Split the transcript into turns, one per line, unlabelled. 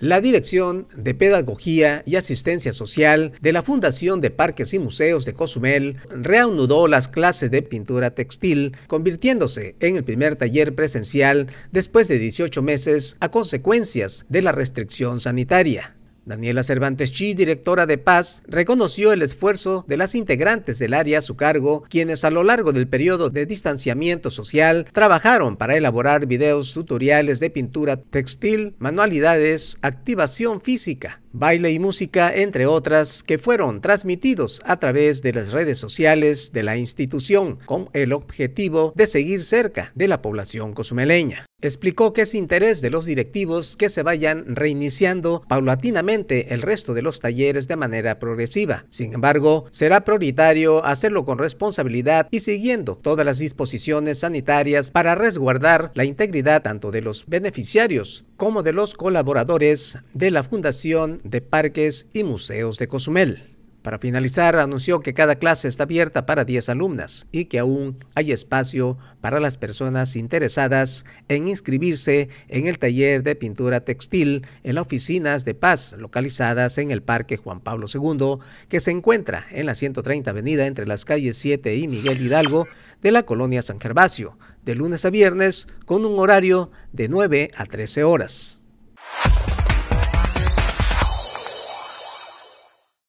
La Dirección de Pedagogía y Asistencia Social de la Fundación de Parques y Museos de Cozumel reanudó las clases de pintura textil, convirtiéndose en el primer taller presencial después de 18 meses a consecuencias de la restricción sanitaria. Daniela Cervantes Chi, directora de Paz, reconoció el esfuerzo de las integrantes del área a su cargo, quienes a lo largo del periodo de distanciamiento social trabajaron para elaborar videos tutoriales de pintura textil, manualidades, activación física, baile y música, entre otras, que fueron transmitidos a través de las redes sociales de la institución con el objetivo de seguir cerca de la población cosumeleña. Explicó que es interés de los directivos que se vayan reiniciando paulatinamente el resto de los talleres de manera progresiva. Sin embargo, será prioritario hacerlo con responsabilidad y siguiendo todas las disposiciones sanitarias para resguardar la integridad tanto de los beneficiarios como de los colaboradores de la Fundación de Parques y Museos de Cozumel. Para finalizar, anunció que cada clase está abierta para 10 alumnas y que aún hay espacio para las personas interesadas en inscribirse en el taller de pintura textil en las oficinas de paz localizadas en el Parque Juan Pablo II, que se encuentra en la 130 Avenida entre las calles 7 y Miguel Hidalgo de la colonia San Gervasio, de lunes a viernes con un horario de 9 a 13 horas.